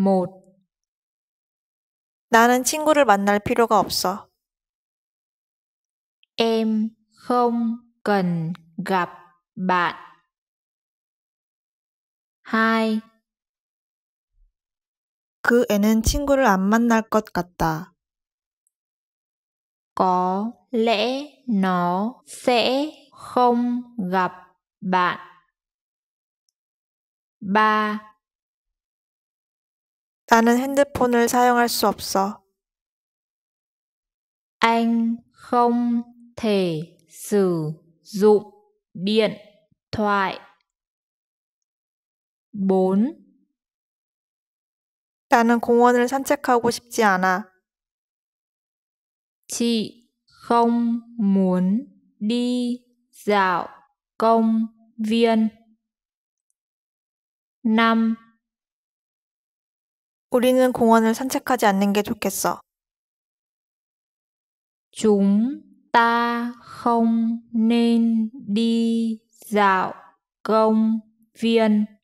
một 나는 친구를 만날 필요가 없어. Em không cần gặp bạn. hai 그 애는 친구를 안 만날 것 같다. Có lẽ nó sẽ không gặp bạn. ba 나는 핸드폰을 사용할 수 없어. Anh không thể sử dụng điện thoại. 4. 나는 공원을 산책하고 싶지 않아. Chị không muốn đi dạo công viên. 5. 우리는 공원을 산책하지 않는 게 좋겠어. Chúng ta không nên đi dạo công viên.